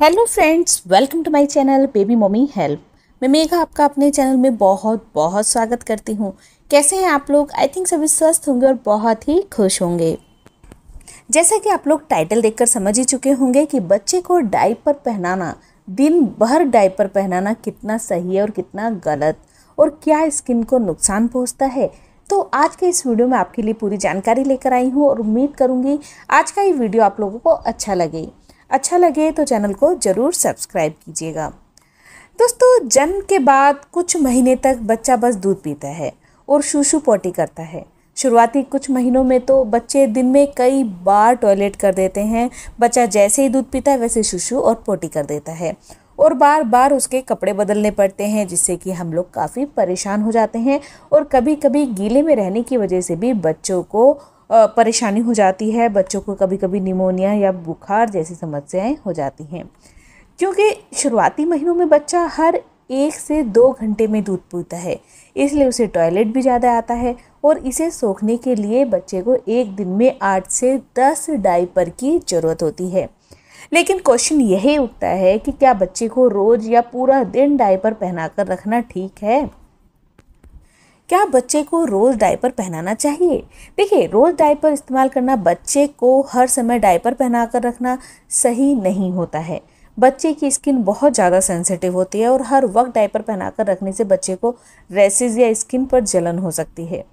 hello friends welcome to my channel baby mummy help मैं मेघा आपका अपने चैनल में बहुत बहुत स्वागत करती हूँ कैसे हैं आप लोग आई थिंक सभी स्वस्थ होंगे और बहुत ही खुश होंगे जैसा कि आप लोग टाइटल देखकर समझ ही चुके होंगे कि बच्चे को डाइपर पहनाना दिन भर डाइपर पहनाना कितना सही है और कितना गलत और क्या स्किन को नुकसान पहुँचता है तो आज के इस वीडियो में आपके लिए पूरी जानकारी लेकर आई हूँ और उम्मीद करूँगी आज का ये वीडियो आप लोगों को अच्छा लगे अच्छा लगे तो चैनल को ज़रूर सब्सक्राइब कीजिएगा दोस्तों जन्म के बाद कुछ महीने तक बच्चा बस दूध पीता है और शूशु पोटी करता है शुरुआती कुछ महीनों में तो बच्चे दिन में कई बार टॉयलेट कर देते हैं बच्चा जैसे ही दूध पीता है वैसे शूशू और पोटी कर देता है और बार बार उसके कपड़े बदलने पड़ते हैं जिससे कि हम लोग काफ़ी परेशान हो जाते हैं और कभी कभी गीले में रहने की वजह से भी बच्चों को परेशानी हो जाती है बच्चों को कभी कभी निमोनिया या बुखार जैसी समस्याएं हो जाती हैं क्योंकि शुरुआती महीनों में बच्चा हर एक से दो घंटे में दूध पीता है इसलिए उसे टॉयलेट भी ज़्यादा आता है और इसे सोखने के लिए बच्चे को एक दिन में आठ से दस डाइपर की ज़रूरत होती है लेकिन क्वेश्चन यही उठता है कि क्या बच्चे को रोज़ या पूरा दिन डाइपर पहनाकर रखना ठीक है क्या बच्चे को रोज़ डायपर पहनाना चाहिए देखिए रोज़ डायपर इस्तेमाल करना बच्चे को हर समय डायपर पहना कर रखना सही नहीं होता है बच्चे की स्किन बहुत ज़्यादा सेंसिटिव होती है और हर वक्त डायपर पहनाकर रखने से बच्चे को रेसिस या स्किन पर जलन हो सकती है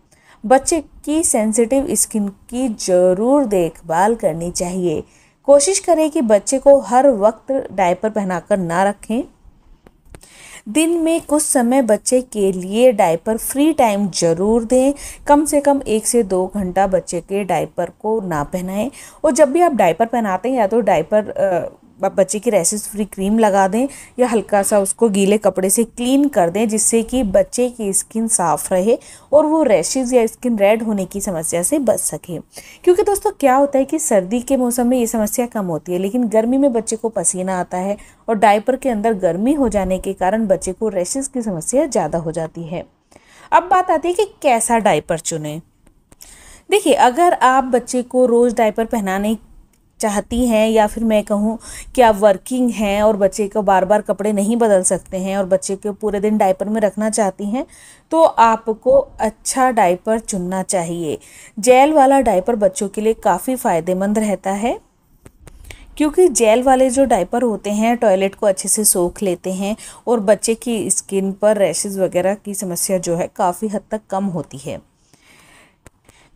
बच्चे की सेंसिटिव स्किन की ज़रूर देखभाल करनी चाहिए कोशिश करें कि बच्चे को हर वक्त डायपर पहनाकर ना रखें दिन में कुछ समय बच्चे के लिए डायपर फ्री टाइम ज़रूर दें कम से कम एक से दो घंटा बच्चे के डायपर को ना पहनाएं और जब भी आप डायपर पहनाते हैं या तो डायपर बच्चे की रेसिस फ्री क्रीम लगा दें या हल्का सा उसको गीले कपड़े से क्लीन कर दें जिससे कि बच्चे की स्किन साफ रहे और वो रैशेज़ या स्किन रेड होने की समस्या से बच सके क्योंकि दोस्तों क्या होता है कि सर्दी के मौसम में ये समस्या कम होती है लेकिन गर्मी में बच्चे को पसीना आता है और डायपर के अंदर गर्मी हो जाने के कारण बच्चे को रैशेज़ की समस्या ज़्यादा हो जाती है अब बात आती है कि कैसा डायपर चुनें देखिए अगर आप बच्चे को रोज़ डायपर पहनाने चाहती हैं या फिर मैं कहूँ कि आप वर्किंग हैं और बच्चे को बार बार कपड़े नहीं बदल सकते हैं और बच्चे को पूरे दिन डायपर में रखना चाहती हैं तो आपको अच्छा डायपर चुनना चाहिए जेल वाला डायपर बच्चों के लिए काफ़ी फ़ायदेमंद रहता है क्योंकि जेल वाले जो डायपर होते हैं टॉयलेट को अच्छे से सोख लेते हैं और बच्चे की स्किन पर रैशेज़ वगैरह की समस्या जो है काफ़ी हद तक कम होती है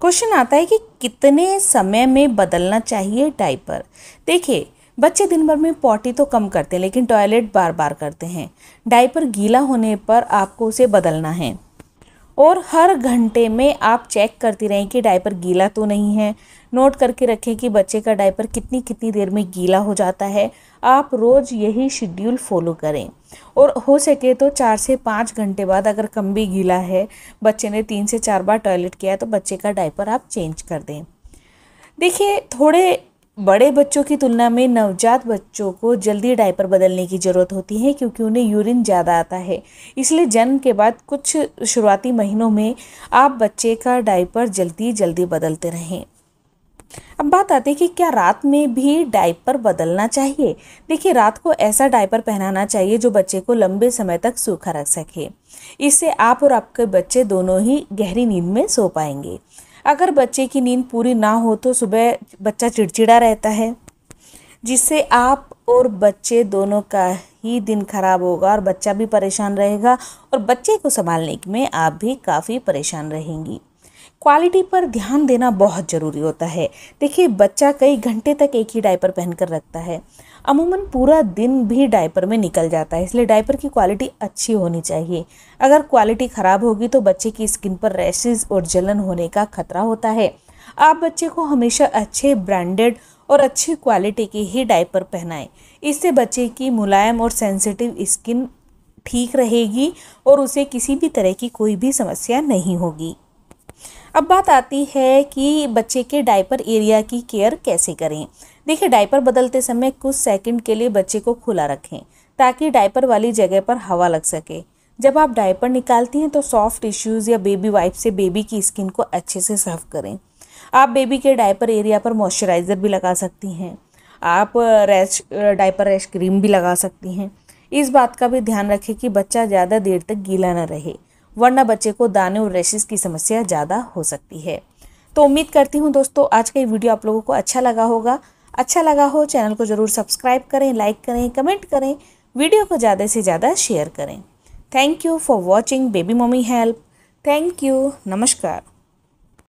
क्वेश्चन आता है कि कितने समय में बदलना चाहिए डाइपर देखिए बच्चे दिन भर में पॉटी तो कम करते हैं लेकिन टॉयलेट बार बार करते हैं डाइपर गीला होने पर आपको उसे बदलना है और हर घंटे में आप चेक करती रहें कि डायपर गीला तो नहीं है नोट करके रखें कि बच्चे का डायपर कितनी कितनी देर में गीला हो जाता है आप रोज़ यही शेड्यूल फॉलो करें और हो सके तो चार से पाँच घंटे बाद अगर कम भी गीला है बच्चे ने तीन से चार बार टॉयलेट किया तो बच्चे का डायपर आप चेंज कर दें देखिए थोड़े बड़े बच्चों की तुलना में नवजात बच्चों को जल्दी डायपर बदलने की ज़रूरत होती है क्योंकि उन्हें यूरिन ज़्यादा आता है इसलिए जन्म के बाद कुछ शुरुआती महीनों में आप बच्चे का डायपर जल्दी जल्दी बदलते रहें अब बात आती है कि क्या रात में भी डायपर बदलना चाहिए देखिए रात को ऐसा डायपर पहनाना चाहिए जो बच्चे को लंबे समय तक सूखा रख सके इससे आप और आपके बच्चे दोनों ही गहरी नींद में सो पाएंगे अगर बच्चे की नींद पूरी ना हो तो सुबह बच्चा चिड़चिड़ा रहता है जिससे आप और बच्चे दोनों का ही दिन खराब होगा और बच्चा भी परेशान रहेगा और बच्चे को संभालने में आप भी काफ़ी परेशान रहेंगी क्वालिटी पर ध्यान देना बहुत ज़रूरी होता है देखिए बच्चा कई घंटे तक एक ही डायपर पहन कर रखता है अमूमन पूरा दिन भी डायपर में निकल जाता है इसलिए डायपर की क्वालिटी अच्छी होनी चाहिए अगर क्वालिटी ख़राब होगी तो बच्चे की स्किन पर रैशेज और जलन होने का खतरा होता है आप बच्चे को हमेशा अच्छे ब्रांडेड और अच्छी क्वालिटी के ही डायपर पहनाएं इससे बच्चे की मुलायम और सेंसिटिव स्किन ठीक रहेगी और उसे किसी भी तरह की कोई भी समस्या नहीं होगी अब बात आती है कि बच्चे के डायपर एरिया की केयर कैसे करें देखिए डायपर बदलते समय कुछ सेकंड के लिए बच्चे को खुला रखें ताकि डायपर वाली जगह पर हवा लग सके जब आप डायपर निकालती हैं तो सॉफ्ट टिश्यूज़ या बेबी वाइप से बेबी की स्किन को अच्छे से साफ करें आप बेबी के डायपर एरिया पर मॉइस्चराइज़र भी लगा सकती हैं आप रैश डायपर रैश क्रीम भी लगा सकती हैं इस बात का भी ध्यान रखें कि बच्चा ज़्यादा देर तक गीला ना रहे वरना बच्चे को दाने और रैशेज की समस्या ज़्यादा हो सकती है तो उम्मीद करती हूँ दोस्तों आज का ये वीडियो आप लोगों को अच्छा लगा होगा अच्छा लगा हो चैनल को ज़रूर सब्सक्राइब करें लाइक करें कमेंट करें वीडियो को ज़्यादा से ज़्यादा शेयर करें thank you for watching baby mummy help thank you नमस्कार